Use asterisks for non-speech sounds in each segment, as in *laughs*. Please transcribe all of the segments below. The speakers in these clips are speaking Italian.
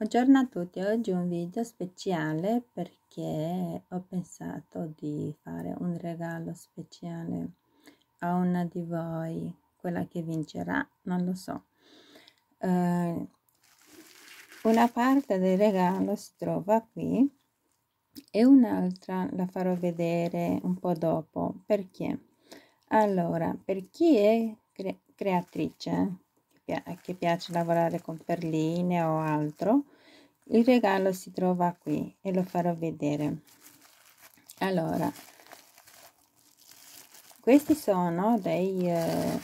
Buongiorno a tutti, oggi un video speciale perché ho pensato di fare un regalo speciale a una di voi, quella che vincerà, non lo so. Uh, una parte del regalo si trova qui e un'altra la farò vedere un po' dopo. Perché? Allora, per chi è cre creatrice che piace lavorare con perline o altro il regalo si trova qui e lo farò vedere allora questi sono dei eh,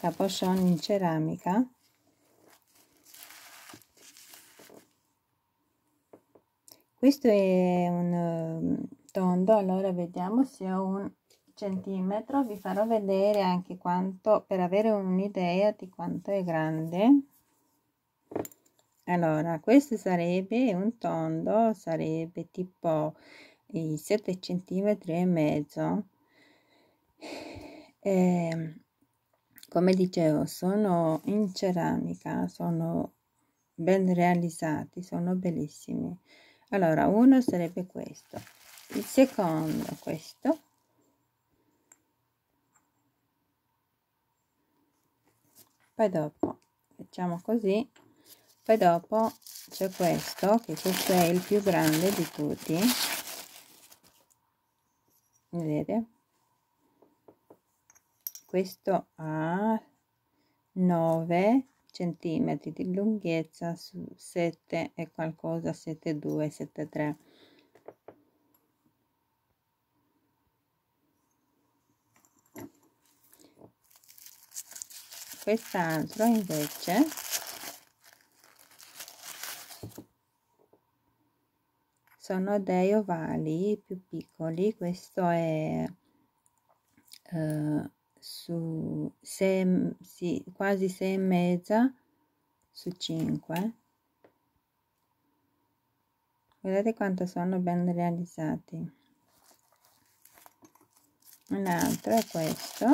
caposcioni in ceramica questo è un eh, tondo allora vediamo se ho un centimetro vi farò vedere anche quanto per avere un'idea di quanto è grande allora questo sarebbe un tondo sarebbe tipo i eh, 7 centimetri e mezzo e, ehm, come dicevo sono in ceramica sono ben realizzati sono bellissimi allora uno sarebbe questo il secondo questo poi dopo facciamo così poi dopo c'è questo che questo è il più grande di tutti vedete questo ha 9 centimetri di lunghezza su 7 e qualcosa 72 73 quest'altro invece sono dei ovali più piccoli questo è eh, su 6 sì, quasi 6 e mezza su 5 vedete quanto sono ben realizzati un altro è questo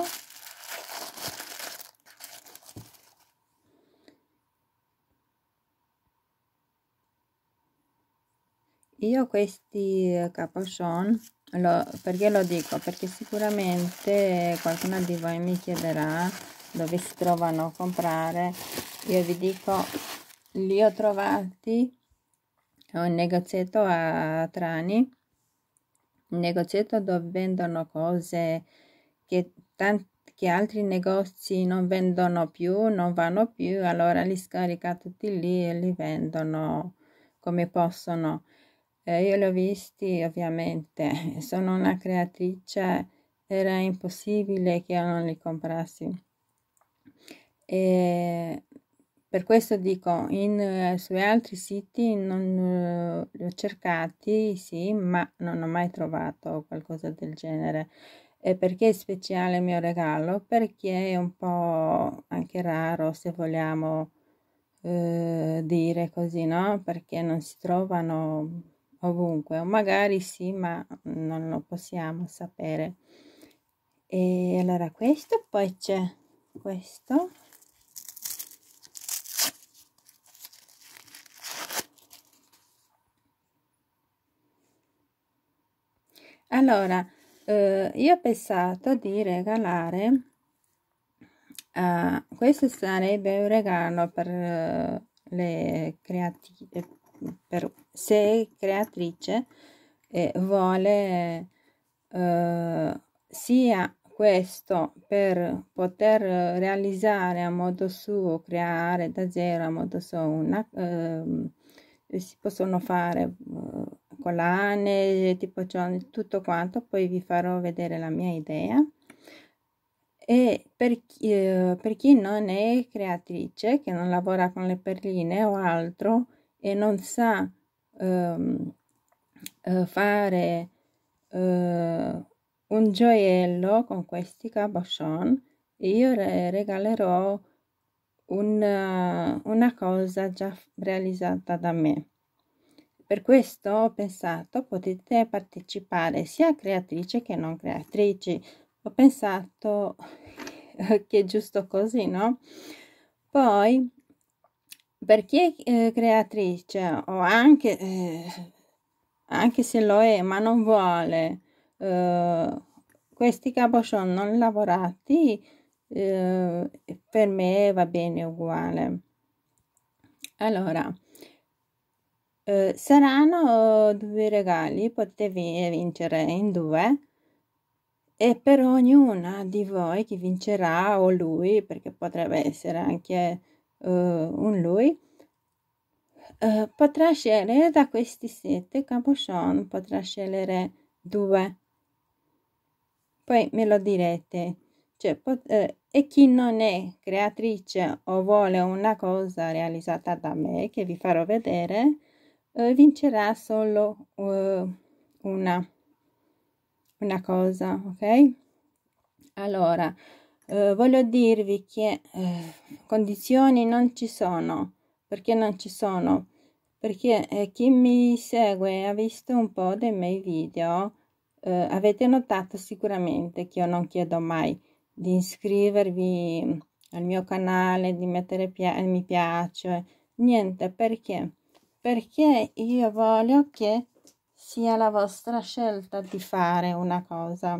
io questi eh, capuchon lo, perché lo dico perché sicuramente qualcuno di voi mi chiederà dove si trovano a comprare io vi dico li ho trovati a un negozietto a Trani un negozietto dove vendono cose che tanti che altri negozi non vendono più, non vanno più, allora li scarica tutti lì e li vendono come possono. Eh, io li ho visti ovviamente, *laughs* sono una creatrice, era impossibile che io non li comprassi. E per questo dico, in, eh, su altri siti non, eh, li ho cercati, sì, ma non ho mai trovato qualcosa del genere. E perché è speciale il mio regalo? Perché è un po' anche raro, se vogliamo eh, dire così, no? Perché non si trovano ovunque, o magari sì, ma non lo possiamo sapere. E allora questo, poi c'è questo. Allora, eh, io ho pensato di regalare, eh, questo sarebbe un regalo per eh, le creative, per se creatrice e vuole eh, sia questo per poter realizzare a modo suo, creare da zero a modo suo una, eh, si possono fare eh, collane, tipo tutto quanto, poi vi farò vedere la mia idea. E per chi, eh, per chi non è creatrice, che non lavora con le perline o altro e non sa ehm, eh, fare eh, un gioiello con questi cabochon io re regalerò una, eh, una cosa già realizzata da me per questo ho pensato potete partecipare sia creatrice che non creatrici ho pensato *laughs* che è giusto così no poi per chi è eh, creatrice o anche, eh, anche se lo è ma non vuole eh, questi cabochon non lavorati eh, per me va bene uguale allora eh, saranno due regali potete vincere in due e per ognuna di voi chi vincerà o lui perché potrebbe essere anche eh, un lui, eh, potrà scegliere da questi sette capuchon, potrà scegliere due. Poi me lo direte. Cioè, pot- eh, e chi non è creatrice o vuole una cosa realizzata da me, che vi farò vedere, eh, vincerà solo eh, una, una cosa, ok? Allora, eh, voglio dirvi che eh, condizioni non ci sono perché non ci sono perché eh, chi mi segue e ha visto un po' dei miei video eh, avete notato sicuramente che io non chiedo mai di iscrivervi mm, al mio canale di mettere pia eh, mi piace niente perché perché io voglio che sia la vostra scelta di fare una cosa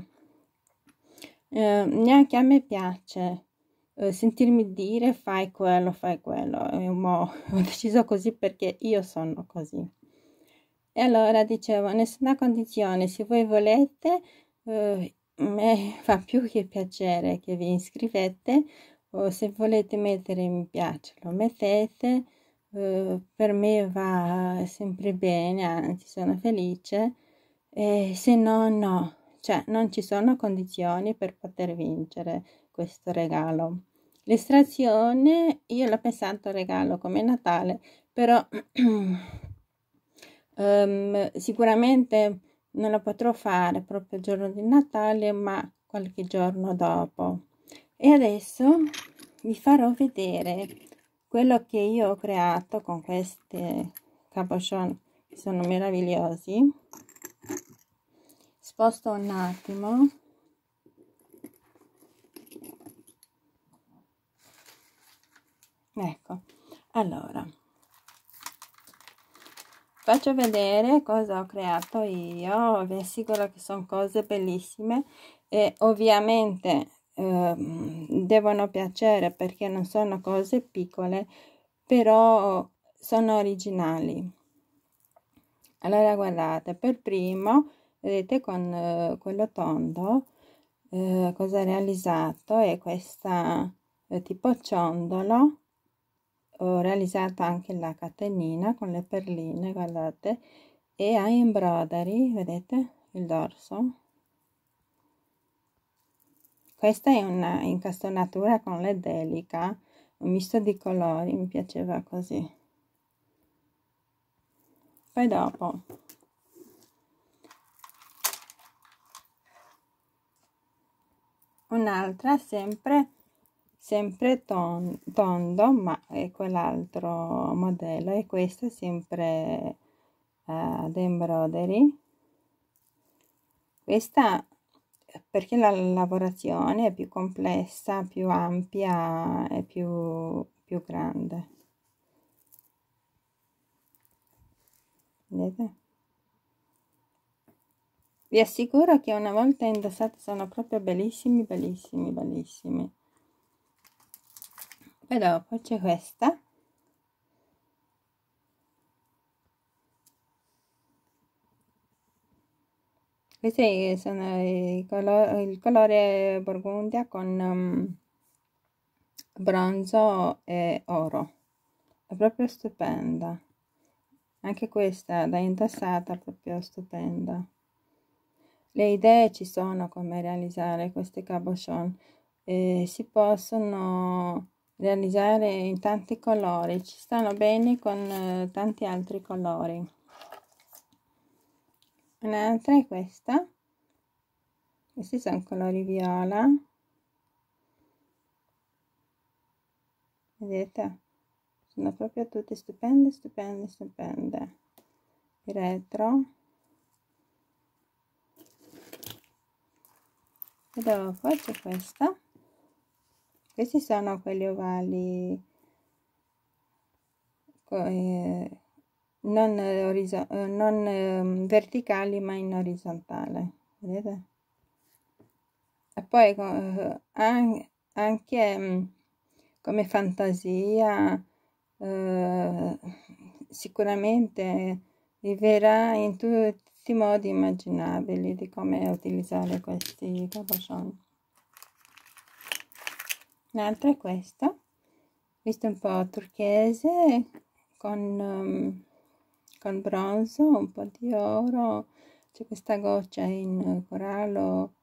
Ehm, neanche a me piace eh, sentirmi dire fai quello, fai quello, e *laughs* ho deciso così perché io sono così. E allora dicevo, nessuna condizione, se voi volete, eh, me *laughs* fa più che piacere che vi iscrivete o se volete mettere mi piace lo mettete, eh, per me va sempre bene, anzi sono felice, e se no no. Cioè non ci sono condizioni per poter vincere questo regalo. L'estrazione io l'ho pensato regalo come Natale, però um, *clears throat* sicuramente non lo potrò fare proprio il giorno di Natale, ma qualche giorno dopo. E adesso vi farò vedere quello che io ho creato con questi cabochon, sono meravigliosi sposto un attimo ecco allora faccio vedere cosa ho creato io vi assicuro che sono cose bellissime e ovviamente eh, devono piacere perché non sono cose piccole però sono originali allora guardate per primo vedete con eh, quello tondo eh, cosa ho realizzato è questa eh, tipo ciondolo ho realizzato anche la catenina con le perline guardate e a embroidery vedete il dorso questa è una incastonatura con le delica un misto di colori mi piaceva così poi dopo un'altra sempre sempre ton, tondo ma è quell'altro modello e questa sempre eh, ad uh, embroidery questa perché la lavorazione è più complessa più ampia e più, più grande vedete vi assicuro che una volta indossati sono proprio bellissimi bellissimi bellissimi poi dopo c'è questa questi sono i color il colore borgondia con um, bronzo e oro è proprio stupenda anche questa da indossata proprio stupenda le idee ci sono come realizzare queste cabochon, eh, si possono realizzare in tanti colori, ci stanno bene con eh, tanti altri colori. Un'altra è questa, questi sono colori viola, vedete? Sono proprio tutte stupende, stupende, stupende. Il retro e dopo faccio questa questi sono quelli ovali eh, non, eh, non ehm, verticali ma in orizzontale vedete e poi eh, anche, anche mm, come fantasia sicuramente vivrà in tutti tutti i modi immaginabili di come utilizzare questi cabochon l'altra è questa vista un po' turchese con, um, con bronzo un po' di oro c'è questa goccia in corallo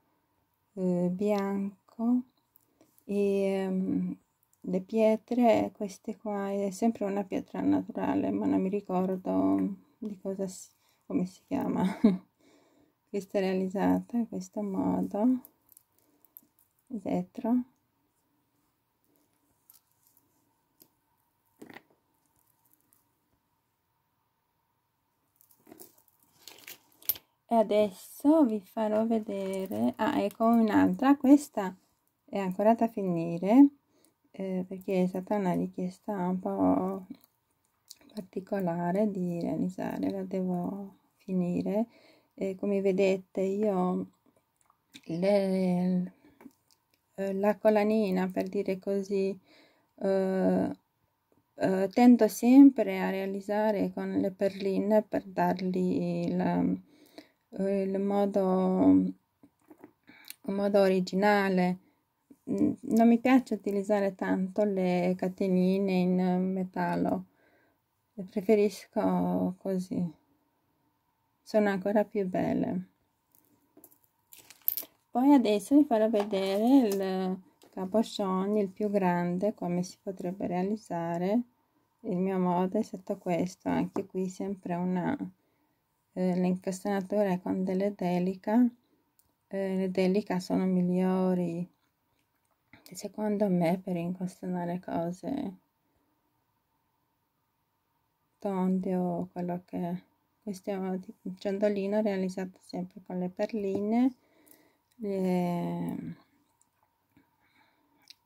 eh, bianco e um, le pietre queste qua è sempre una pietra naturale ma non mi ricordo di cosa sia come si chiama *laughs* questa è realizzata in questo modo dietro e adesso vi farò vedere ah ecco un'altra questa è ancora da finire eh, perché è stata una richiesta un po' particolare di realizzare la devo finire e come vedete io le, eh, la collanina per dire così eh, eh, tento sempre a realizzare con le perline per dargli la, eh, il modo modo originale mm, non mi piace utilizzare tanto le catenine in eh, metallo preferisco così sono ancora più belle poi adesso vi farò vedere il cabochon il più grande come si potrebbe realizzare il mio modo è stato questo anche qui sempre una eh, l'incastonatura con delle delica eh, le delica sono migliori secondo me per incastonare cose tonde o quello che questo è una ciondolina realizzata sempre con le perline le...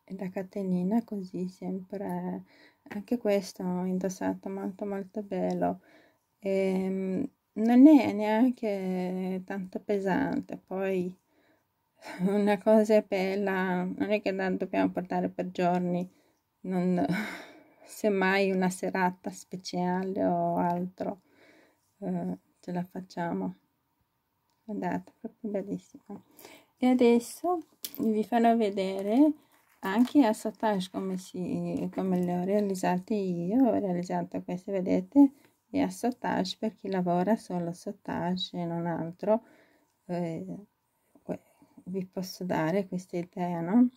la catenina così sempre anche questo ho indossato molto molto bello e ehm, non è neanche tanto pesante poi *laughs* una cosa è bella non è che la dobbiamo portare per giorni non *laughs* semmai una serata speciale o altro eh, ce la facciamo guardate proprio bellissima e adesso vi farò vedere anche a sottage come si come le ho realizzate io ho realizzato queste vedete e a sottage per chi lavora solo sottage e non altro eh, vi posso dare questa idea no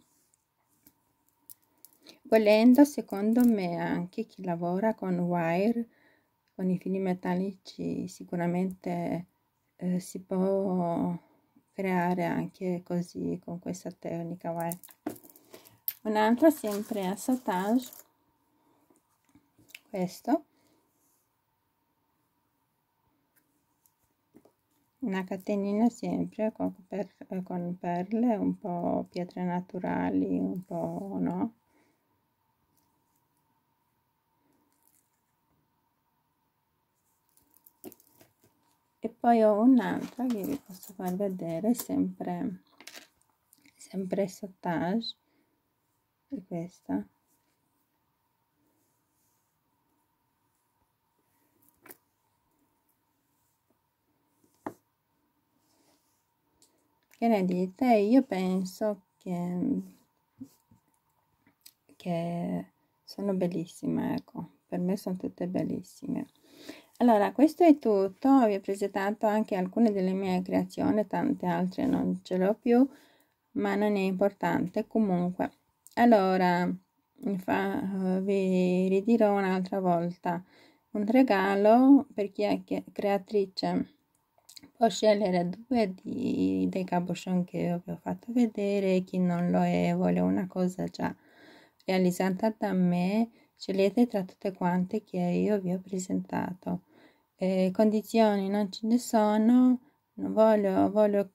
volendo secondo me anche chi lavora con wire con i fili metallici sicuramente eh, si può creare anche così con questa tecnica guarda. un'altra sempre a sautage questo una catenina sempre con, per, eh, con perle un po' pietre naturali un po' no poi ho un'altra che vi posso far vedere sempre sempre sottage e questa che ne dite io penso che che sono bellissime ecco per me sono tutte bellissime allora questo è tutto vi ho presentato anche alcune delle mie creazioni tante altre non ce l'ho più ma non è importante comunque allora fa, eh, vi ridirò un'altra volta un regalo per chi è creatrice può scegliere due di, dei cabochon che vi ho fatto vedere chi non lo è vuole una cosa già realizzata da me scegliete tra tutte quante che io vi ho presentato eh, condizioni non ce ne sono, non voglio, voglio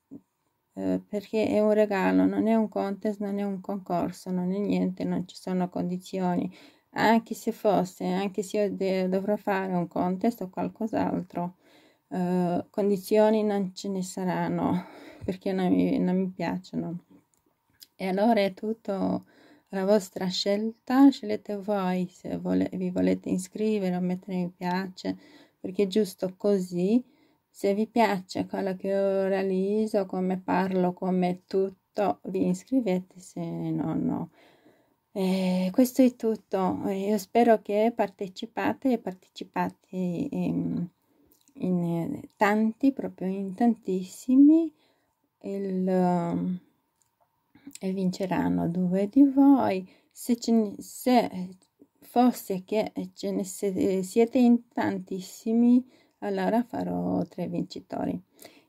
eh, perché è un regalo, non è un contest, non è un concorso, non è niente, non ci sono condizioni. Anche se fosse, anche se io de- dovrò fare un contest o qualcos'altro, eh, condizioni non ce ne saranno *laughs* perché non mi, non mi piacciono. E allora è tutto la vostra scelta, scegliete voi se vole- vi volete iscrivere o mettere mi piace perché giusto così. Se vi piace quello che ho realizzo, come parlo, come tutto, vi iscrivete, se no no. Eh, questo è tutto, io spero che partecipate e partecipate in, in tanti, proprio in tantissimi, il, e vinceranno due di voi. Se, ce, se fosse che eh, ce ne eh, siete in tantissimi allora farò tre vincitori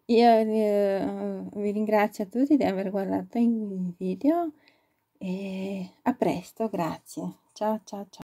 io vi, eh, vi ringrazio a tutti di aver guardato il video e a presto grazie ciao ciao ciao